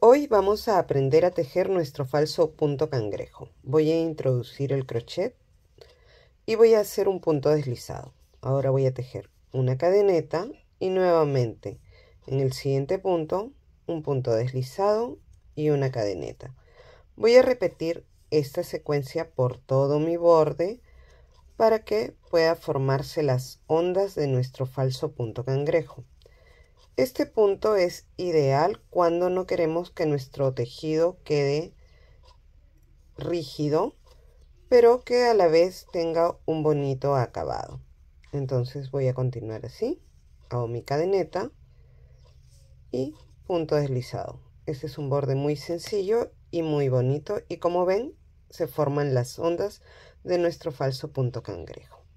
Hoy vamos a aprender a tejer nuestro falso punto cangrejo. Voy a introducir el crochet y voy a hacer un punto deslizado. Ahora voy a tejer una cadeneta y nuevamente en el siguiente punto un punto deslizado y una cadeneta. Voy a repetir esta secuencia por todo mi borde para que pueda formarse las ondas de nuestro falso punto cangrejo. Este punto es ideal cuando no queremos que nuestro tejido quede rígido, pero que a la vez tenga un bonito acabado. Entonces voy a continuar así, hago mi cadeneta y punto deslizado. Este es un borde muy sencillo y muy bonito y como ven se forman las ondas de nuestro falso punto cangrejo.